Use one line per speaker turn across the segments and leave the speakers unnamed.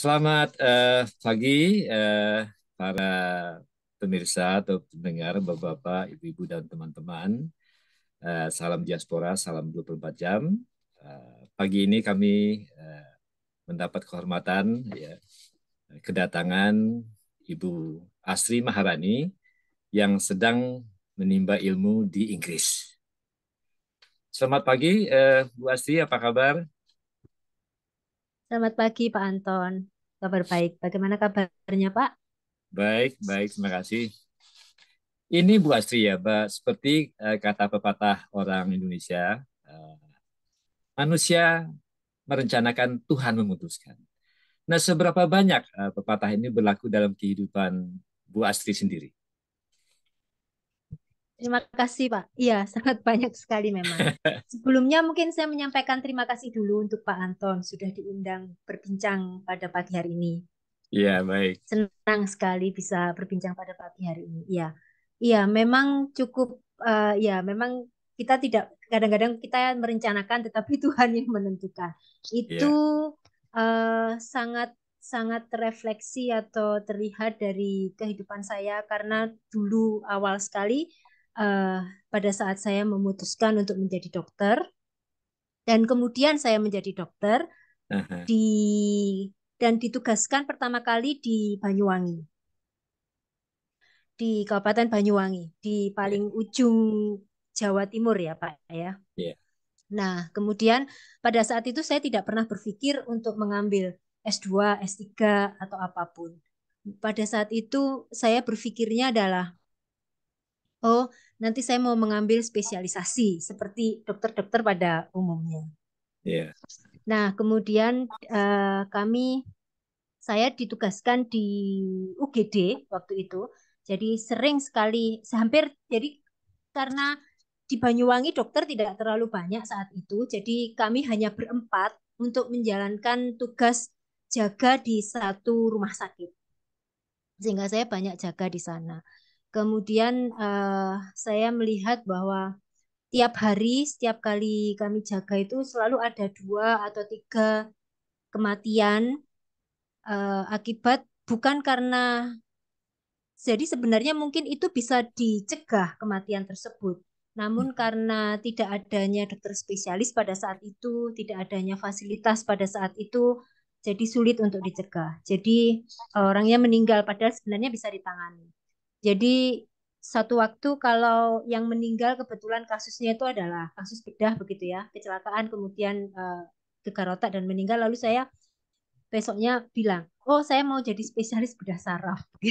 Selamat uh, pagi uh, para pemirsa atau pendengar, bapak-bapak, ibu-ibu dan teman-teman. Uh, salam diaspora, salam 24 jam. Uh, pagi ini kami uh, mendapat kehormatan ya, kedatangan Ibu Asri Maharani yang sedang menimba ilmu di Inggris. Selamat pagi, uh, Bu Asri, apa kabar?
Selamat pagi Pak Anton. Kabar baik. Bagaimana kabarnya Pak?
Baik, baik. Terima kasih. Ini Bu Astri ya, Pak. Seperti eh, kata pepatah orang Indonesia, eh, manusia merencanakan, Tuhan memutuskan. Nah, seberapa banyak eh, pepatah ini berlaku dalam kehidupan Bu Astri sendiri?
Terima kasih Pak. Iya, sangat banyak sekali memang. Sebelumnya mungkin saya menyampaikan terima kasih dulu untuk Pak Anton sudah diundang berbincang pada pagi hari ini.
Iya, baik.
Senang sekali bisa berbincang pada pagi hari ini. Iya. Iya, memang cukup uh, ya memang kita tidak kadang-kadang kita merencanakan tetapi Tuhan yang menentukan. Itu yeah. Iya. uh, sangat sangat terefleksi atau terlihat dari kehidupan saya karena dulu awal sekali uh, pada saat saya memutuskan untuk menjadi dokter dan kemudian saya menjadi dokter uh -huh. di dan ditugaskan pertama kali di Banyuwangi di Kabupaten Banyuwangi di paling yeah. ujung Jawa Timur ya Pak ya. Yeah. Nah kemudian pada saat itu saya tidak pernah berpikir untuk mengambil S2, S3 atau apapun. Pada saat itu saya berpikirnya adalah oh nanti saya mau mengambil spesialisasi seperti dokter-dokter pada
umumnya. Yeah.
Nah kemudian uh, kami saya ditugaskan di UGD waktu itu, jadi sering sekali hampir jadi karena di Banyuwangi dokter tidak terlalu banyak saat itu, jadi kami hanya berempat untuk menjalankan tugas jaga di satu rumah sakit sehingga saya banyak jaga di sana. Kemudian uh, saya melihat bahwa tiap hari, setiap kali kami jaga itu selalu ada dua atau tiga kematian uh, akibat bukan karena jadi sebenarnya mungkin itu bisa dicegah kematian tersebut. Namun hmm. karena tidak adanya dokter spesialis pada saat itu, tidak adanya fasilitas pada saat itu, jadi sulit untuk dicegah. Jadi eh, orangnya meninggal padahal sebenarnya bisa ditangani. Jadi satu waktu kalau yang meninggal kebetulan kasusnya itu adalah kasus bedah begitu ya kecelakaan kemudian uh, eh, otak dan meninggal lalu saya besoknya bilang oh saya mau jadi spesialis bedah saraf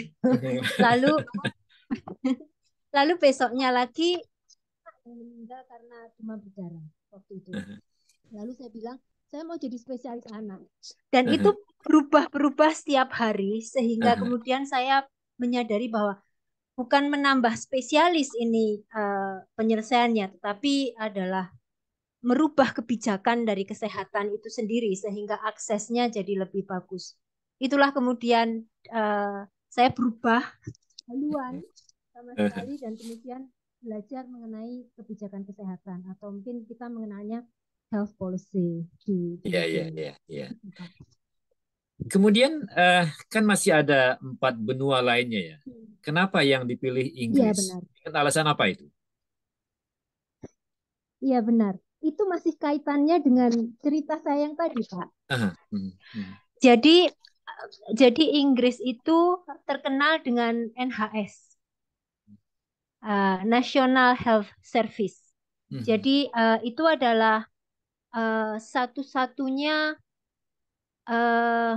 lalu lalu besoknya lagi meninggal karena cuma berdarah waktu itu lalu saya bilang saya mau jadi spesialis anak dan itu berubah-berubah setiap hari sehingga kemudian saya menyadari bahwa bukan menambah spesialis ini uh, penyelesaiannya, tetapi adalah merubah kebijakan dari kesehatan itu sendiri sehingga aksesnya jadi lebih bagus. Itulah kemudian uh, saya berubah haluan sama eh. sekali dan kemudian belajar mengenai kebijakan kesehatan atau mungkin kita mengenalnya
health policy di. Iya iya iya. iya.
Gitu,
Kemudian uh, kan masih ada empat benua lainnya ya. Hmm. Kenapa yang dipilih Inggris? Ya, benar. alasan apa itu?
Iya benar. Itu masih kaitannya dengan cerita saya yang tadi, Pak. uh, Jadi jadi Inggris itu terkenal dengan NHS, uh, eh, National Health Service. Jadi uh, itu adalah uh, satu-satunya uh,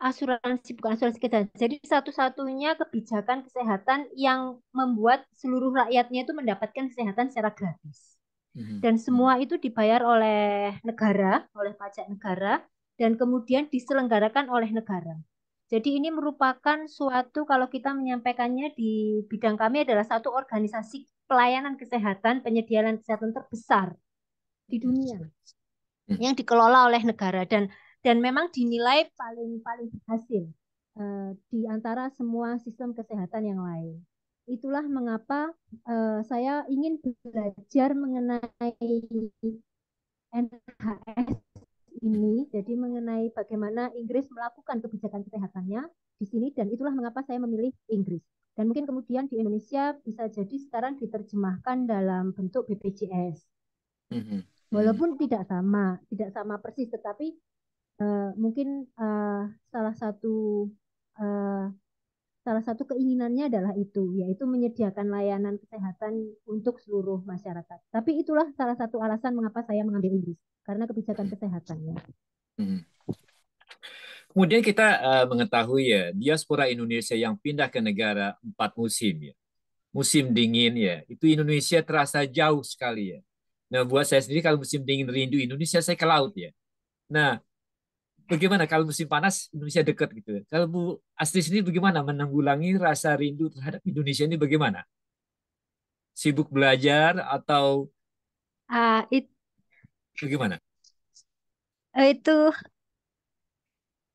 asuransi bukan asuransi kesehatan. Jadi satu-satunya kebijakan kesehatan yang membuat seluruh rakyatnya itu mendapatkan kesehatan secara gratis. Mm-hmm. Dan semua itu dibayar oleh negara, oleh pajak negara dan kemudian diselenggarakan oleh negara. Jadi ini merupakan suatu kalau kita menyampaikannya di bidang kami adalah satu organisasi pelayanan kesehatan, penyediaan kesehatan terbesar di dunia mhm. yang dikelola oleh negara dan dan memang dinilai paling paling berhasil uh, di antara semua sistem kesehatan yang lain. Itulah mengapa uh, saya ingin belajar mengenai NHS ini, jadi mengenai bagaimana Inggris melakukan kebijakan kesehatannya di sini dan itulah mengapa saya memilih Inggris. Dan mungkin kemudian di Indonesia bisa jadi sekarang diterjemahkan dalam bentuk BPJS. Mhm. Walaupun tidak sama, tidak sama persis, tetapi Eh, mungkin uh, salah satu uh, salah satu keinginannya adalah itu, yaitu menyediakan layanan kesehatan untuk seluruh masyarakat. Tapi itulah salah satu alasan mengapa saya mengambil Inggris, karena kebijakan kesehatannya. Hmm.
Kemudian kita uh, mengetahui ya, diaspora Indonesia yang pindah ke negara empat musim ya. Musim dingin ya, itu Indonesia terasa jauh sekali ya. Nah, buat saya sendiri kalau musim dingin rindu Indonesia saya ke laut ya. Nah, bagaimana kalau musim panas Indonesia dekat gitu. Kalau Bu Astri ini bagaimana menanggulangi rasa rindu terhadap Indonesia ini bagaimana? Sibuk belajar atau uh, it... bagaimana?
Uh, itu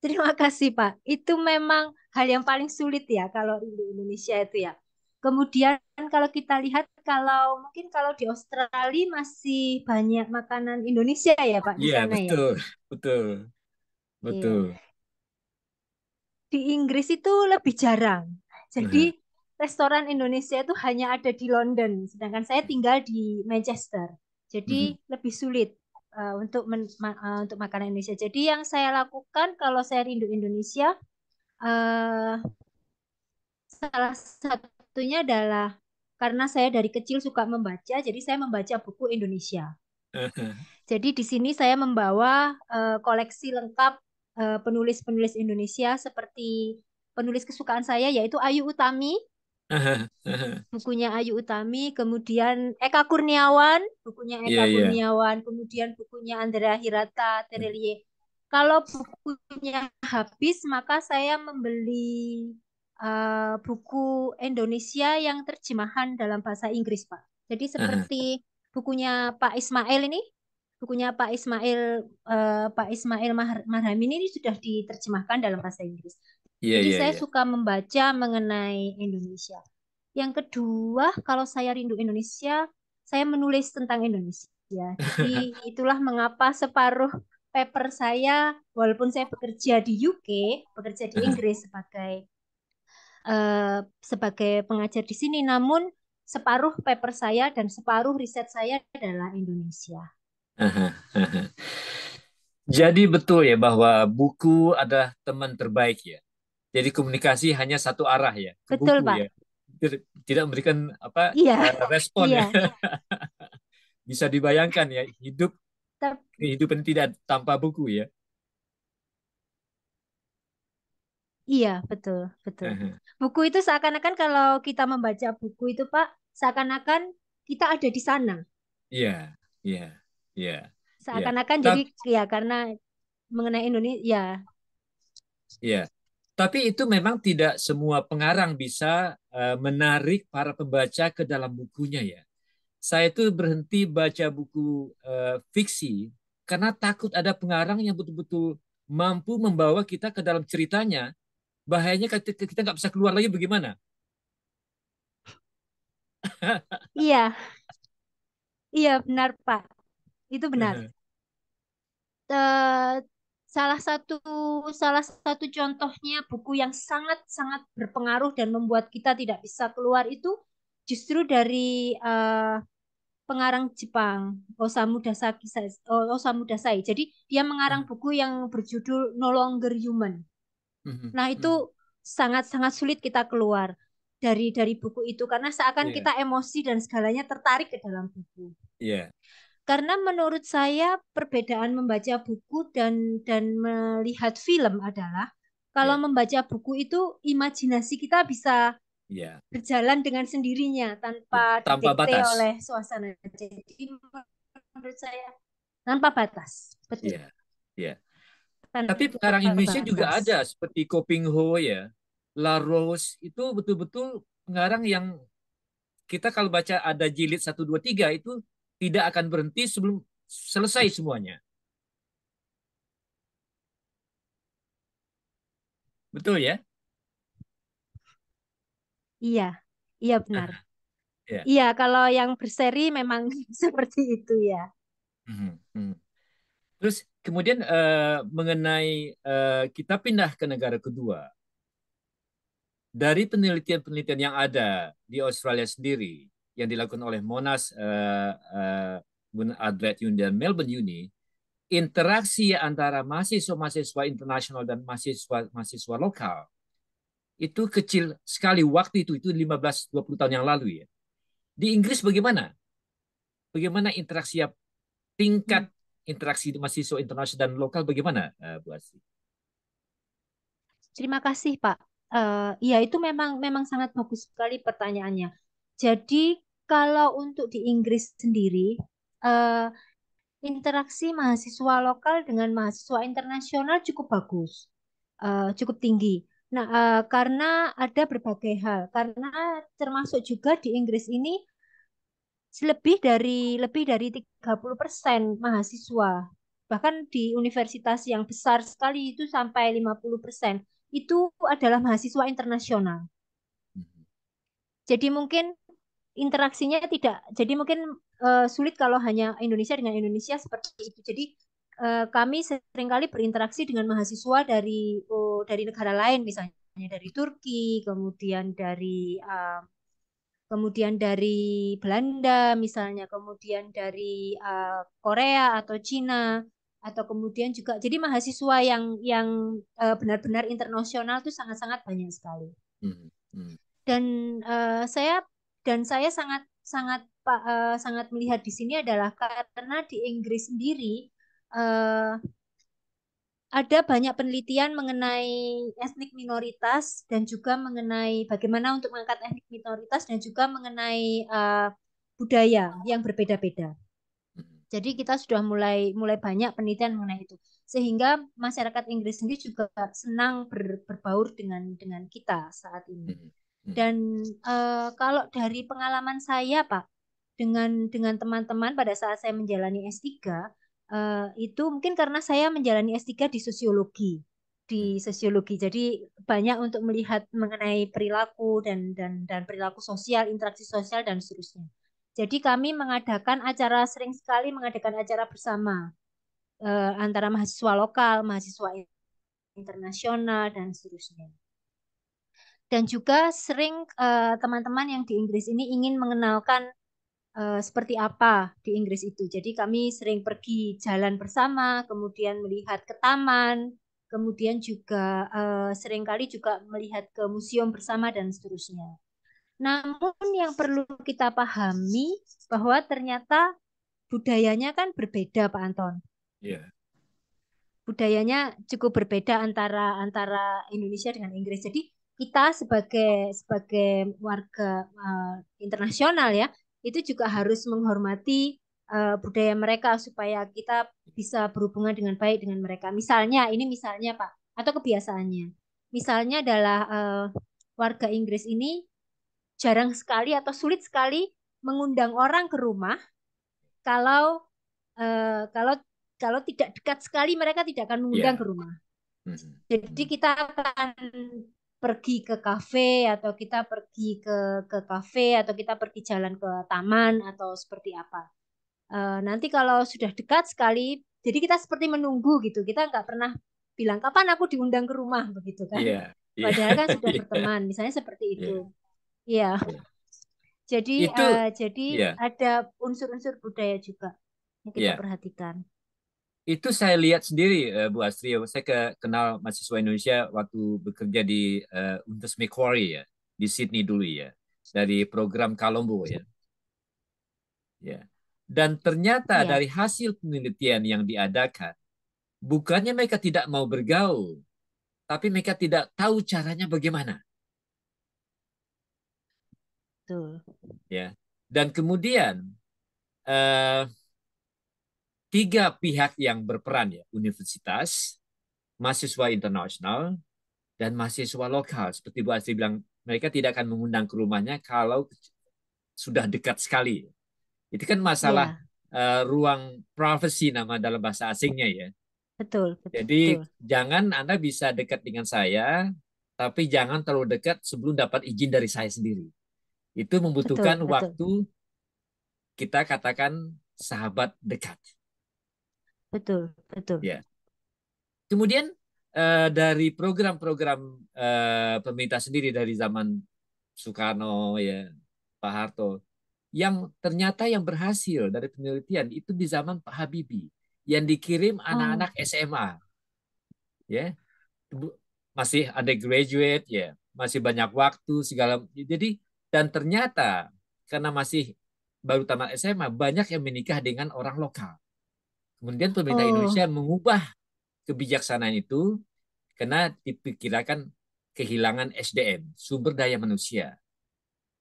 terima kasih Pak. Itu memang hal yang paling sulit ya kalau rindu Indonesia itu ya. Kemudian kalau kita lihat kalau mungkin kalau di Australia masih banyak makanan Indonesia ya Pak di yeah, sana betul, ya. Betul, betul Iya. Betul. Iya. Di Inggris itu lebih jarang. Jadi iya. restoran Indonesia itu hanya ada di London, sedangkan saya tinggal di Manchester. Jadi mm-hmm. lebih sulit uh, untuk men- uh, untuk makanan Indonesia. Jadi yang saya lakukan kalau saya rindu Indonesia, uh, salah satunya adalah karena saya dari kecil suka membaca, jadi saya membaca buku Indonesia. Jadi di sini saya membawa uh, koleksi lengkap Eh, penulis-penulis uh, Indonesia seperti penulis kesukaan saya yaitu Ayu Utami. Bukunya Ayu Utami, kemudian Eka Kurniawan, bukunya Eka yeah, iya. Kurniawan, kemudian bukunya Andrea Hirata Terelie. Kalau bukunya habis, maka saya membeli uh, buku Indonesia yang terjemahan dalam bahasa Inggris, Pak. Jadi seperti bukunya Pak Ismail ini, bukunya Pak Ismail uh, Pak Ismail Mar Marhami ini sudah diterjemahkan dalam bahasa Inggris.
Yeah, Jadi yeah, saya yeah. suka
membaca mengenai Indonesia. Yang kedua, kalau saya rindu Indonesia, saya menulis tentang Indonesia. Jadi itulah mengapa separuh paper saya, walaupun saya bekerja di UK, bekerja di Inggris sebagai uh, sebagai pengajar di sini, namun separuh paper saya dan separuh riset saya adalah Indonesia.
Jadi betul ya bahwa buku adalah teman terbaik ya. Jadi komunikasi hanya satu arah ya. Ke betul buku, pak. Ya. Tidak memberikan apa iya. Eh, respon iya. ya. Iya. Bisa dibayangkan ya hidup kehidupan tidak tanpa buku ya.
Iya betul betul. Buku itu seakan-akan kalau kita membaca buku itu pak seakan-akan kita ada di sana.
Iya iya ya Yeah. Seakan-akan yeah. jadi
ya karena mengenai Indonesia ya.
Yeah. Tapi itu memang tidak semua pengarang bisa uh, menarik para pembaca ke dalam bukunya ya. Saya itu berhenti baca buku uh, fiksi karena takut ada pengarang yang betul-betul mampu membawa kita ke dalam ceritanya. Bahayanya kita nggak bisa keluar lagi bagaimana?
Iya. Iya benar Pak itu benar. Uh, salah satu salah satu contohnya buku yang sangat-sangat berpengaruh dan membuat kita tidak bisa keluar itu justru dari uh, pengarang Jepang Osamu oh, Dasai Osamu Dasai Jadi dia mengarang hmm. buku yang berjudul No Longer Human. Hmm, nah, itu sangat-sangat hmm. sulit kita keluar dari dari buku itu karena seakan yeah. kita emosi dan segalanya tertarik ke dalam buku. yeah. Karena menurut saya perbedaan membaca buku dan dan melihat film adalah kalau yeah. membaca buku itu imajinasi kita bisa yeah. berjalan dengan sendirinya tanpa,
tanpa batas. oleh
suasana. Jadi menurut saya tanpa batas. Betul. Yeah.
Yeah. Tanpa Tapi pengarang Indonesia batas. juga ada seperti Koping Ho ya. La Rose itu betul-betul pengarang yang kita kalau baca ada jilid 1 2 3 itu tidak akan berhenti sebelum selesai semuanya. Betul ya?
Iya, iya benar. Ya. iya. kalau yang berseri memang seperti itu ya.
mm hmm. Terus kemudian uh, mengenai uh, kita pindah ke negara kedua. Dari penelitian-penelitian yang ada di Australia sendiri, yang dilakukan oleh Monas uh, uh, Adret Union dan Melbourne Uni, interaksi antara mahasiswa-mahasiswa internasional dan mahasiswa-mahasiswa lokal itu kecil sekali waktu itu, itu 15-20 tahun yang lalu ya. Di Inggris bagaimana? Bagaimana interaksi tingkat hmm. interaksi mahasiswa internasional dan lokal bagaimana eh, Bu Asri?
Terima kasih Pak. Uh, ya itu memang memang sangat bagus sekali pertanyaannya. Jadi kalau untuk di Inggris sendiri, uh, interaksi mahasiswa lokal dengan mahasiswa internasional cukup bagus, uh, cukup tinggi. Nah, uh, karena ada berbagai hal, karena termasuk juga di Inggris ini lebih dari lebih dari 30% mahasiswa. Bahkan di universitas yang besar sekali itu sampai 50% itu adalah mahasiswa internasional. Hmm. Jadi mungkin interaksinya tidak jadi mungkin uh, sulit kalau hanya Indonesia dengan Indonesia seperti itu. Jadi uh, kami seringkali berinteraksi dengan mahasiswa dari oh, dari negara lain misalnya dari Turki, kemudian dari uh, kemudian dari Belanda misalnya, kemudian dari uh, Korea atau Cina atau kemudian juga jadi mahasiswa yang yang benar benar-benar internasional itu sangat-sangat banyak sekali. Mm hmm. Dan uh, saya dan saya sangat sangat uh, sangat melihat di sini adalah karena di Inggris sendiri uh, ada banyak penelitian mengenai etnik minoritas dan juga mengenai bagaimana untuk mengangkat etnik minoritas dan juga mengenai uh, budaya yang berbeda-beda. Hmm. Jadi kita sudah mulai mulai banyak penelitian mengenai itu sehingga masyarakat Inggris sendiri juga senang ber, berbaur dengan dengan kita saat ini. Hmm. Hmm. Dan uh, kalau dari pengalaman saya, Pak, dengan dengan teman-teman pada saat saya menjalani S3, uh, eh, itu mungkin karena saya menjalani S3 di sosiologi, di hmm. sosiologi. Jadi banyak untuk melihat mengenai perilaku dan dan dan perilaku sosial, interaksi sosial dan seterusnya. Jadi kami mengadakan acara sering sekali mengadakan acara bersama uh, antara mahasiswa lokal, mahasiswa internasional dan seterusnya dan juga sering eh, teman-teman uh, yang di Inggris ini ingin mengenalkan uh, seperti apa di Inggris itu. Jadi kami sering pergi jalan bersama, kemudian melihat ke taman, kemudian juga uh, seringkali juga melihat ke museum bersama dan seterusnya. Namun yang perlu kita pahami bahwa ternyata budayanya kan berbeda Pak Anton. Yeah budayanya cukup berbeda antara antara Indonesia dengan Inggris. Jadi kita sebagai sebagai warga uh, internasional ya itu juga harus menghormati uh, budaya mereka supaya kita bisa berhubungan dengan baik dengan mereka. Misalnya ini misalnya Pak atau kebiasaannya. Misalnya adalah uh, warga Inggris ini jarang sekali atau sulit sekali mengundang orang ke rumah kalau uh, kalau kalau tidak dekat sekali mereka tidak akan mengundang yeah. ke rumah. Hmm, hmm, Jadi hmm. kita akan pergi ke kafe atau kita pergi ke ke kafe atau kita pergi jalan ke taman atau seperti apa. Uh, nanti kalau sudah dekat sekali, jadi kita seperti menunggu gitu. Kita nggak pernah bilang kapan aku diundang ke rumah begitu kan. Yeah, yeah, Padahal kan sudah yeah. berteman, misalnya seperti iya. itu. ya Yeah. Yeah. Jadi itu, uh, jadi yeah. ada unsur-unsur budaya juga yang kita yeah. perhatikan
itu saya lihat sendiri uh, Bu Astri, ya. saya ke, kenal mahasiswa Indonesia waktu bekerja di uh, Untes Macquarie ya, di Sydney dulu ya, dari program Kalombo ya. Ya. Dan ternyata ya. dari hasil penelitian yang diadakan, bukannya mereka tidak mau bergaul, tapi mereka tidak tahu caranya bagaimana. Tuh. Ya. Dan kemudian uh, tiga pihak yang berperan ya, universitas, mahasiswa internasional, dan mahasiswa lokal. Seperti Bu Asri bilang, mereka tidak akan mengundang ke rumahnya kalau sudah dekat sekali. Itu kan masalah ya. uh, ruang privacy nama dalam bahasa asingnya ya. Betul. betul Jadi betul. jangan Anda bisa dekat dengan saya, tapi jangan terlalu dekat sebelum dapat izin dari saya sendiri. Itu membutuhkan betul, waktu
betul.
kita katakan sahabat dekat.
Betul, betul. Ya.
Kemudian uh, dari program-program uh, pemerintah sendiri dari zaman Soekarno ya, Pak Harto, yang ternyata yang berhasil dari penelitian itu di zaman Pak Habibie yang dikirim oh. anak-anak oh. SMA. Ya. Masih ada graduate ya, masih banyak waktu segala. Jadi dan ternyata karena masih baru tamat SMA banyak yang menikah dengan orang lokal. Kemudian pemerintah oh. Indonesia mengubah kebijaksanaan itu karena diperkirakan kehilangan SDM, sumber daya manusia.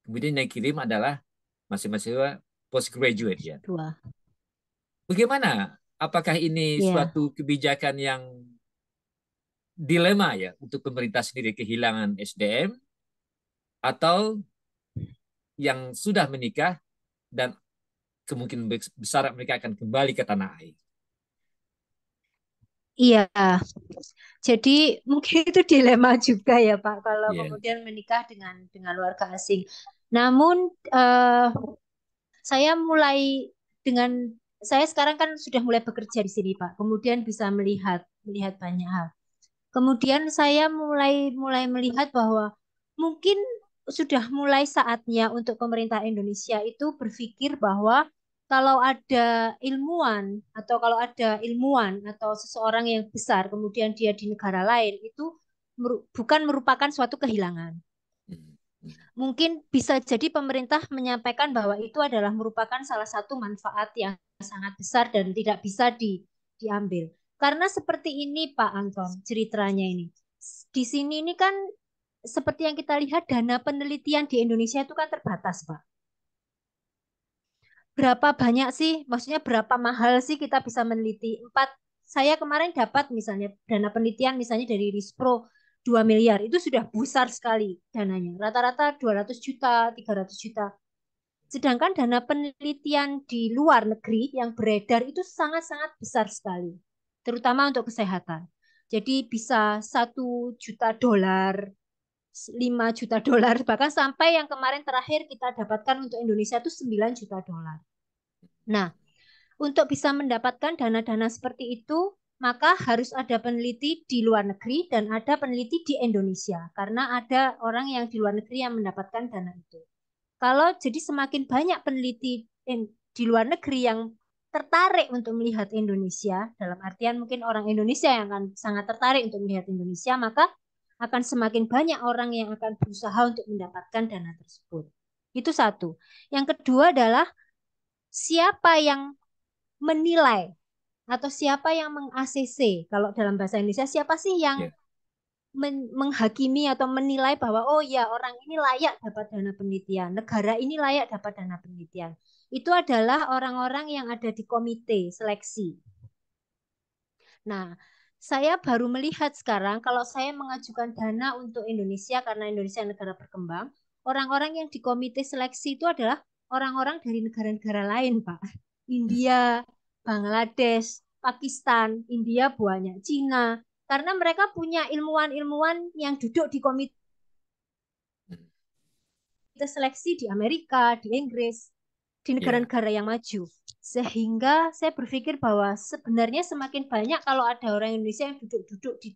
Kemudian yang kirim adalah masing-masing postgraduate ya. Bagaimana? Apakah ini yeah. suatu kebijakan yang dilema ya untuk pemerintah sendiri kehilangan SDM atau yang sudah menikah dan kemungkinan besar mereka akan kembali ke tanah air.
Iya, jadi mungkin itu dilema juga ya Pak kalau yeah. kemudian menikah dengan dengan warga asing. Namun uh, saya mulai dengan saya sekarang kan sudah mulai bekerja di sini Pak. Kemudian bisa melihat melihat banyak hal. Kemudian saya mulai mulai melihat bahwa mungkin sudah mulai saatnya untuk pemerintah Indonesia itu berpikir bahwa kalau ada ilmuwan atau kalau ada ilmuwan atau seseorang yang besar kemudian dia di negara lain itu meru bukan merupakan suatu kehilangan. Hmm, hmm. Mungkin bisa jadi pemerintah menyampaikan bahwa itu adalah merupakan salah satu manfaat yang sangat besar dan tidak bisa di, diambil. Karena seperti ini Pak Anton ceritanya ini. Di sini ini kan seperti yang kita lihat dana penelitian di Indonesia itu kan terbatas Pak berapa banyak sih, maksudnya berapa mahal sih kita bisa meneliti? Empat, saya kemarin dapat misalnya dana penelitian misalnya dari Rispro 2 miliar, itu sudah besar sekali dananya. Rata-rata 200 juta, 300 juta. Sedangkan dana penelitian di luar negeri yang beredar itu sangat-sangat besar sekali, terutama untuk kesehatan. Jadi bisa satu juta dolar, 5 juta dolar bahkan sampai yang kemarin terakhir kita dapatkan untuk Indonesia itu 9 juta dolar. Nah, untuk bisa mendapatkan dana-dana seperti itu maka harus ada peneliti di luar negeri dan ada peneliti di Indonesia karena ada orang yang di luar negeri yang mendapatkan dana itu. Kalau jadi semakin banyak peneliti di luar negeri yang tertarik untuk melihat Indonesia dalam artian mungkin orang Indonesia yang akan sangat tertarik untuk melihat Indonesia maka akan semakin banyak orang yang akan berusaha untuk mendapatkan dana tersebut. Itu satu. Yang kedua adalah siapa yang menilai atau siapa yang meng-ACC kalau dalam bahasa Indonesia siapa sih yang yeah. Ya. menghakimi atau menilai bahwa oh ya orang ini layak dapat dana penelitian, negara ini layak dapat dana penelitian. Itu adalah orang-orang yang ada di komite seleksi. Nah, saya baru melihat sekarang kalau saya mengajukan dana untuk Indonesia karena Indonesia negara berkembang, orang-orang yang di komite seleksi itu adalah orang-orang dari negara-negara lain, Pak. India, Bangladesh, Pakistan, India banyak, Cina, karena mereka punya ilmuwan-ilmuwan yang duduk di komite seleksi di Amerika, di Inggris di iya. negara-negara yang maju. Sehingga saya berpikir bahwa sebenarnya semakin banyak kalau ada orang Indonesia yang duduk-duduk di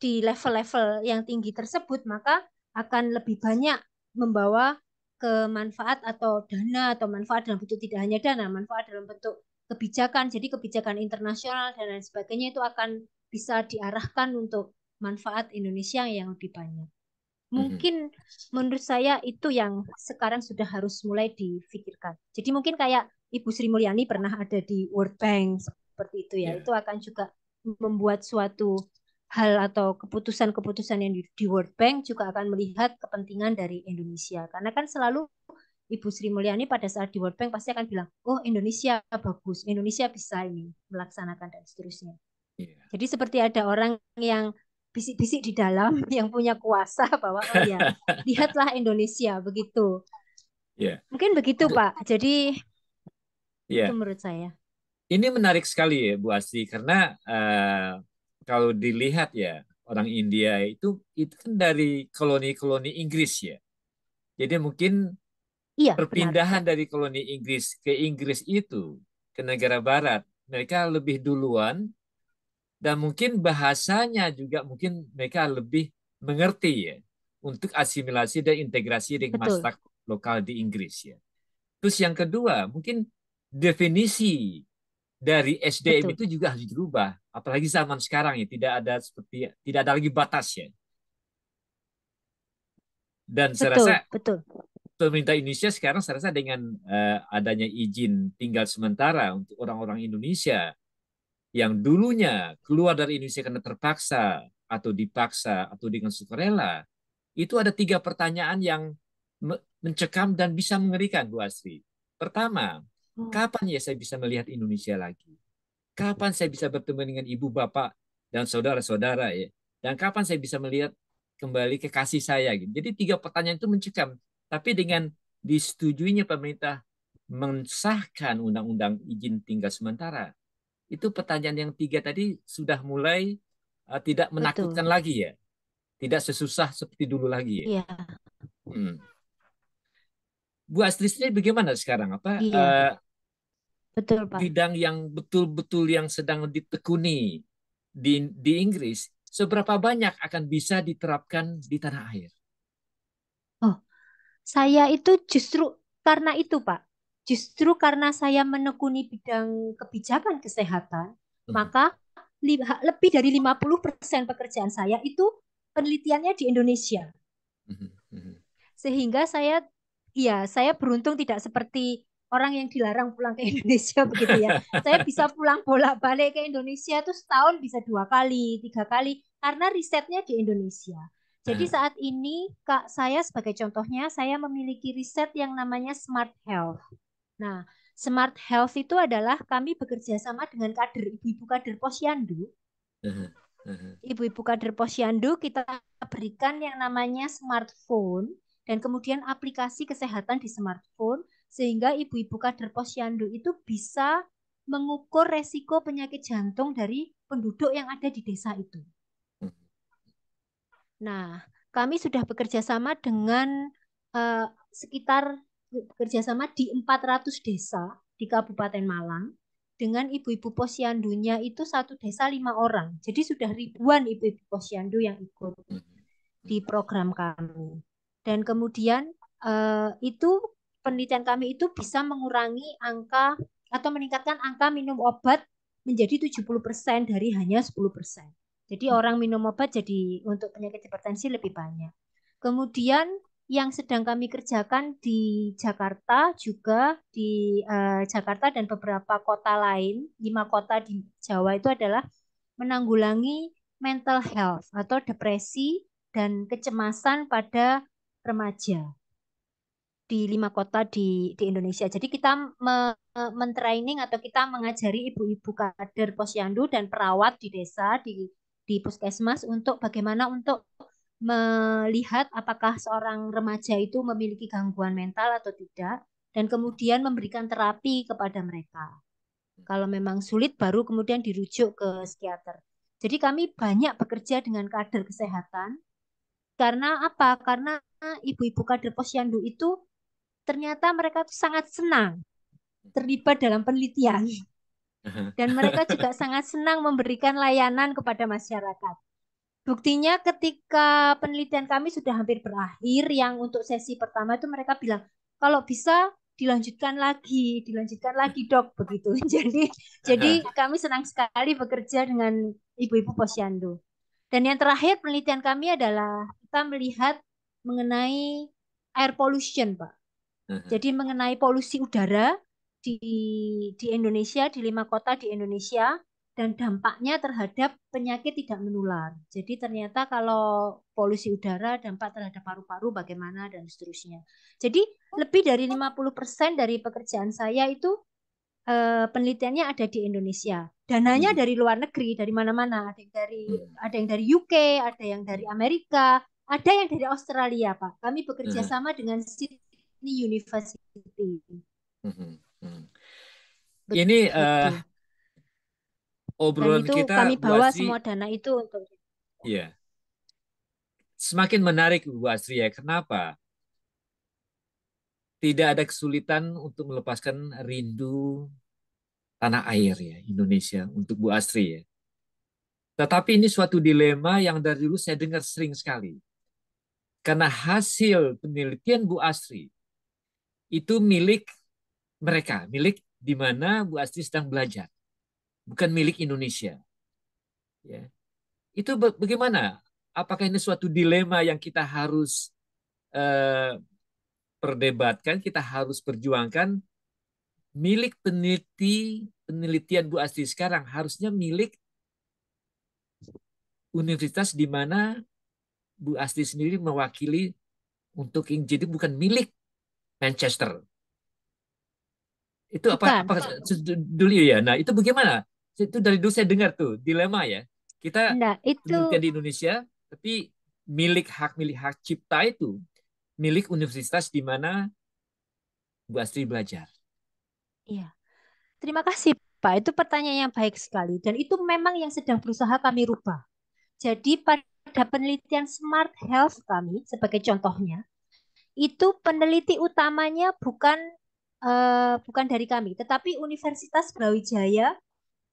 di level-level yang tinggi tersebut, maka akan lebih banyak membawa ke manfaat atau dana atau manfaat dalam bentuk tidak hanya dana, manfaat dalam bentuk kebijakan. Jadi kebijakan internasional dan lain sebagainya itu akan bisa diarahkan untuk manfaat Indonesia yang lebih banyak. Mhm. Mungkin mm-hmm. menurut saya itu yang sekarang sudah harus mulai difikirkan. Jadi mungkin kayak Ibu Sri Mulyani pernah ada di World Bank seperti itu ya. Yeah. Itu akan juga membuat suatu hal atau keputusan-keputusan yang di, World Bank juga akan melihat kepentingan dari Indonesia. Karena kan selalu Ibu Sri Mulyani pada saat di World Bank pasti akan bilang, oh Indonesia bagus, Indonesia bisa ini melaksanakan dan seterusnya. Yeah. Jadi seperti ada orang yang bisik-bisik di dalam yang punya kuasa bahwa oh ya lihatlah Indonesia begitu. Yeah. Mungkin begitu Pak. Jadi yeah. itu menurut saya.
Ini menarik sekali ya Bu Asti karena uh, kalau dilihat ya orang India itu itu kan dari koloni-koloni Inggris ya. Jadi mungkin yeah, iya, perpindahan benar. dari koloni Inggris ke Inggris itu ke negara Barat mereka lebih duluan dan mungkin bahasanya juga mungkin mereka lebih mengerti ya untuk asimilasi dan integrasi dengan Betul. masyarakat lokal di Inggris ya. Terus yang kedua, mungkin definisi dari SDM Betul. itu juga harus dirubah, apalagi zaman sekarang ya tidak ada seperti tidak ada lagi batas ya. Dan betul, saya rasa betul. pemerintah Indonesia sekarang saya rasa dengan uh, adanya izin tinggal sementara untuk orang-orang Indonesia yang dulunya keluar dari Indonesia karena terpaksa atau dipaksa atau dengan sukarela, itu ada tiga pertanyaan yang mencekam dan bisa mengerikan Bu Asri. Pertama, oh. kapan ya saya bisa melihat Indonesia lagi? Kapan saya bisa bertemu dengan ibu bapak dan saudara-saudara ya? Dan kapan saya bisa melihat kembali ke kasih saya? Gitu. Jadi tiga pertanyaan itu mencekam. Tapi dengan disetujuinya pemerintah mensahkan undang-undang izin tinggal sementara, itu pertanyaan yang tiga tadi sudah mulai uh, tidak menakutkan Betul. lagi ya, tidak sesusah seperti dulu lagi ya. ya. Hmm. Bu Astri sendiri bagaimana sekarang? Apa ya. uh, betul Pak. Bidang yang betul-betul yang sedang ditekuni di di Inggris, seberapa banyak akan bisa diterapkan di tanah air?
Oh, saya itu justru karena itu Pak. Justru karena saya menekuni bidang kebijakan kesehatan, hmm. maka lebih dari 50% pekerjaan saya itu penelitiannya di Indonesia. Hmm, hmm. Sehingga saya ya, saya beruntung tidak seperti orang yang dilarang pulang ke Indonesia
begitu ya. saya
bisa pulang bolak-balik ke Indonesia itu setahun bisa dua kali, tiga kali karena risetnya di Indonesia. Jadi hmm. saat ini Kak saya sebagai contohnya saya memiliki riset yang namanya Smart Health. Nah, Smart Health itu adalah kami bekerja sama dengan kader ibu-ibu kader posyandu. Ibu-ibu kader posyandu kita berikan yang namanya smartphone dan kemudian aplikasi kesehatan di smartphone sehingga ibu-ibu kader posyandu itu bisa mengukur resiko penyakit jantung dari penduduk yang ada di desa itu. Hmm. Nah, kami sudah bekerja sama dengan uh, sekitar kerjasama di 400 desa di Kabupaten Malang dengan ibu-ibu posyandunya itu satu desa lima orang. Jadi sudah ribuan ibu-ibu posyandu yang ikut di program kami. Dan kemudian eh, itu penelitian kami itu bisa mengurangi angka atau meningkatkan angka minum obat menjadi 70% dari hanya 10%. Jadi orang minum obat jadi untuk penyakit hipertensi lebih banyak. Kemudian yang sedang kami kerjakan di Jakarta juga di uh, Jakarta dan beberapa kota lain lima kota di Jawa itu adalah menanggulangi mental health atau depresi dan kecemasan pada remaja di lima kota di di Indonesia. Jadi kita me, mentraining atau kita mengajari ibu-ibu kader posyandu dan perawat di desa di di puskesmas untuk bagaimana untuk melihat apakah seorang remaja itu memiliki gangguan mental atau tidak dan kemudian memberikan terapi kepada mereka. Kalau memang sulit baru kemudian dirujuk ke psikiater. Jadi kami banyak bekerja dengan kader kesehatan karena apa? Karena ibu-ibu kader posyandu itu ternyata mereka tuh sangat senang terlibat dalam penelitian dan mereka juga sangat senang memberikan layanan kepada masyarakat. Buktinya ketika penelitian kami sudah hampir berakhir yang untuk sesi pertama itu mereka bilang kalau bisa dilanjutkan lagi, dilanjutkan lagi dok begitu. Jadi jadi kami senang sekali bekerja dengan ibu-ibu posyandu. Dan yang terakhir penelitian kami adalah kita melihat mengenai air pollution, Pak. Hmm. Jadi mengenai polusi udara di di Indonesia di lima kota di Indonesia dan dampaknya terhadap penyakit tidak menular. Jadi ternyata kalau polusi udara dampak terhadap paru-paru bagaimana dan seterusnya. Jadi lebih dari 50% dari pekerjaan saya itu eh, penelitiannya ada di Indonesia. Dananya hmm. dari luar negeri, dari mana-mana, ada yang dari hmm. ada yang dari UK, ada yang dari Amerika, ada yang dari Australia, Pak. Kami bekerja hmm. sama dengan Sydney University. Hmm. Hmm. hmm.
Ini uh, obrolan Dan itu kita kami bawa Asri, semua
dana itu untuk
ya Semakin menarik Bu Asri ya. Kenapa? Tidak ada kesulitan untuk melepaskan rindu tanah air ya Indonesia untuk Bu Asri ya. Tetapi ini suatu dilema yang dari dulu saya dengar sering sekali. Karena hasil penelitian Bu Asri itu milik mereka, milik di mana Bu Asri sedang belajar bukan milik Indonesia. Ya. Itu bagaimana? Apakah ini suatu dilema yang kita harus uh, perdebatkan, kita harus perjuangkan? Milik peneliti penelitian Bu Asti sekarang harusnya milik universitas di mana Bu Asti sendiri mewakili untuk jadi bukan milik Manchester. Itu apa, bukan. apa dulu ya. Nah, itu bagaimana? itu dari dulu saya dengar tuh dilema ya. Kita nah, itu... di Indonesia, tapi milik hak milik hak cipta itu milik universitas di mana Bu Astri belajar.
Iya, terima kasih Pak. Itu pertanyaan yang baik sekali dan itu memang yang sedang berusaha kami rubah. Jadi pada penelitian Smart Health kami sebagai contohnya itu peneliti utamanya bukan uh, bukan dari kami, tetapi Universitas Brawijaya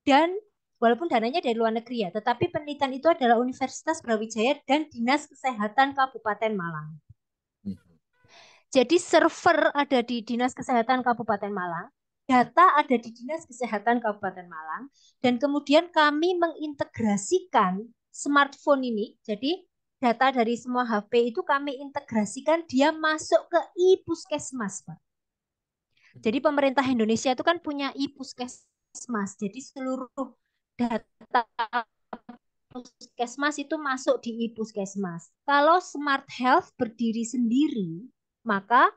dan walaupun dananya dari luar negeri ya, tetapi penelitian itu adalah Universitas Brawijaya dan Dinas Kesehatan Kabupaten Malang. Hmm. Jadi server ada di Dinas Kesehatan Kabupaten Malang, data ada di Dinas Kesehatan Kabupaten Malang, dan kemudian kami mengintegrasikan smartphone ini, jadi data dari semua HP itu kami integrasikan dia masuk ke e-puskesmas, Pak. Hmm. Jadi pemerintah Indonesia itu kan punya e-puskesmas puskesmas. Jadi seluruh data puskesmas itu masuk di e-puskesmas. Kalau smart health berdiri sendiri, maka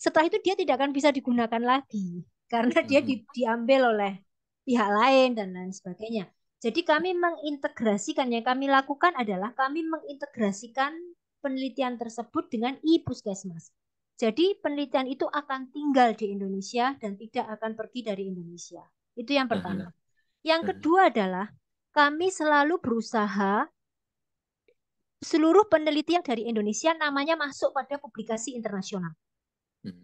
setelah itu dia tidak akan bisa digunakan lagi karena dia di, diambil oleh pihak lain dan lain sebagainya. Jadi kami mengintegrasikan yang kami lakukan adalah kami mengintegrasikan penelitian tersebut dengan e-puskesmas. Jadi penelitian itu akan tinggal di Indonesia dan tidak akan pergi dari Indonesia. Itu yang nah, pertama. Iya. Yang hmm. kedua adalah kami selalu berusaha seluruh peneliti yang dari Indonesia namanya masuk pada publikasi internasional. Hmm.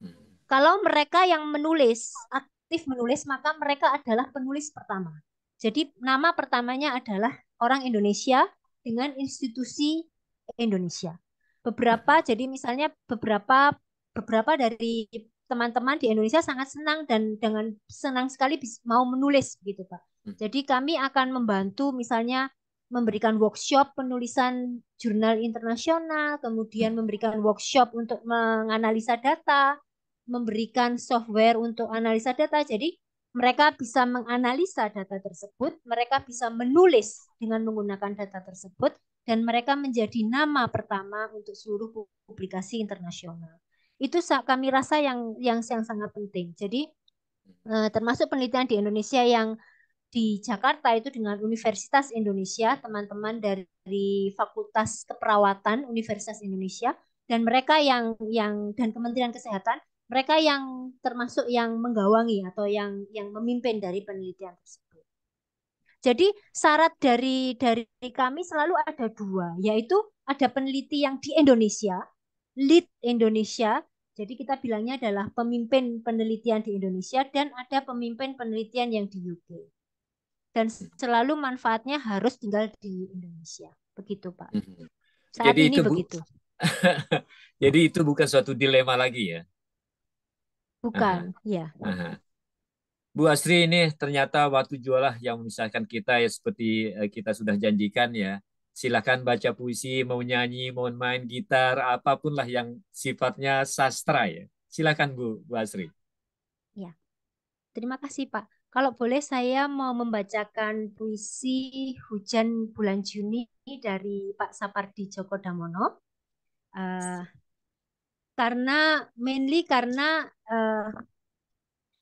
Hmm. Kalau mereka yang menulis aktif menulis maka mereka adalah penulis pertama. Jadi nama pertamanya adalah orang Indonesia dengan institusi Indonesia. Beberapa jadi misalnya beberapa beberapa dari teman-teman di Indonesia sangat senang dan dengan senang sekali mau menulis gitu Pak. Hmm. Jadi kami akan membantu misalnya memberikan workshop penulisan jurnal internasional, kemudian hmm. memberikan workshop untuk menganalisa data, memberikan software untuk analisa data. Jadi mereka bisa menganalisa data tersebut, mereka bisa menulis dengan menggunakan data tersebut, dan mereka menjadi nama pertama untuk seluruh publikasi internasional. Itu kami rasa yang yang yang sangat penting. Jadi eh, termasuk penelitian di Indonesia yang di Jakarta itu dengan Universitas Indonesia, teman-teman dari Fakultas Keperawatan Universitas Indonesia dan mereka yang yang dan Kementerian Kesehatan, mereka yang termasuk yang menggawangi atau yang yang memimpin dari penelitian tersebut. Jadi syarat dari dari kami selalu ada dua, yaitu ada peneliti yang di Indonesia lead Indonesia. Jadi kita bilangnya adalah pemimpin penelitian di Indonesia dan ada pemimpin penelitian yang di UK. Dan selalu manfaatnya harus tinggal di Indonesia. Begitu, Pak. Hmm. Saat Jadi ini itu begitu.
Jadi itu bukan suatu dilema lagi ya? Bukan, Aha. ya. Aha. Bu Asri ini ternyata waktu jualah yang misalkan kita ya seperti eh, kita sudah janjikan ya silahkan baca puisi, mau nyanyi, mau main gitar, apapun lah yang sifatnya sastra ya. Silahkan Bu, Bu Asri.
Ya, terima kasih Pak. Kalau boleh saya mau membacakan puisi Hujan Bulan Juni dari Pak Sapardi Joko Damono. Uh, eh, karena mainly karena uh,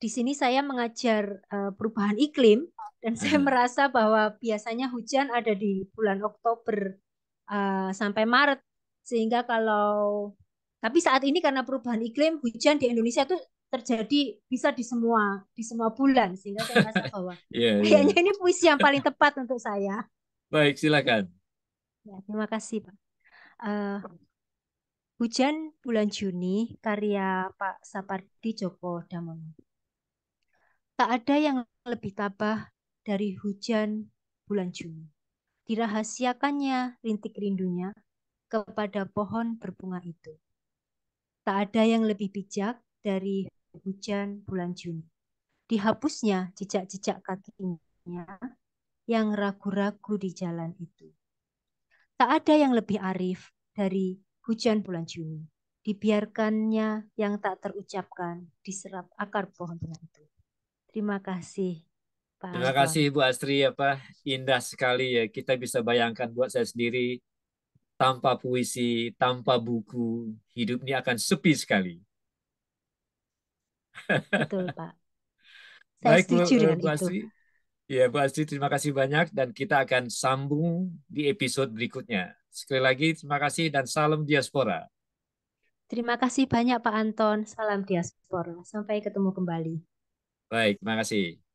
di sini saya mengajar uh, perubahan iklim dan saya hmm. merasa bahwa biasanya hujan ada di bulan Oktober uh, sampai Maret. Sehingga kalau tapi saat ini karena perubahan iklim hujan di Indonesia itu terjadi bisa di semua di semua bulan sehingga saya merasa bahwa
yeah, yeah. kayaknya
ini puisi yang paling tepat untuk saya.
Baik, silakan.
Ya, terima kasih, Pak. Uh, Hujan bulan Juni karya Pak Sapardi Djoko Damono. Tak ada yang lebih tabah dari hujan bulan Juni. Dirahasiakannya rintik rindunya kepada pohon berbunga itu. Tak ada yang lebih bijak dari hujan bulan Juni. Dihapusnya jejak-jejak kakinya yang ragu-ragu di jalan itu. Tak ada yang lebih arif dari hujan bulan Juni. Dibiarkannya yang tak terucapkan diserap akar pohon bunga itu. Terima kasih. Pak. Terima kasih
Bu Astri apa indah sekali ya kita bisa bayangkan buat saya sendiri tanpa puisi, tanpa buku, hidup ini akan sepi sekali.
Betul, Pak.
Saya Baik, eh, dengan Bu Astri. itu. Ya, Bu Astri, terima kasih banyak dan kita akan sambung di episode berikutnya. Sekali lagi terima kasih dan salam diaspora.
Terima kasih banyak Pak Anton. Salam diaspora. Sampai ketemu kembali.
Baik, terima kasih.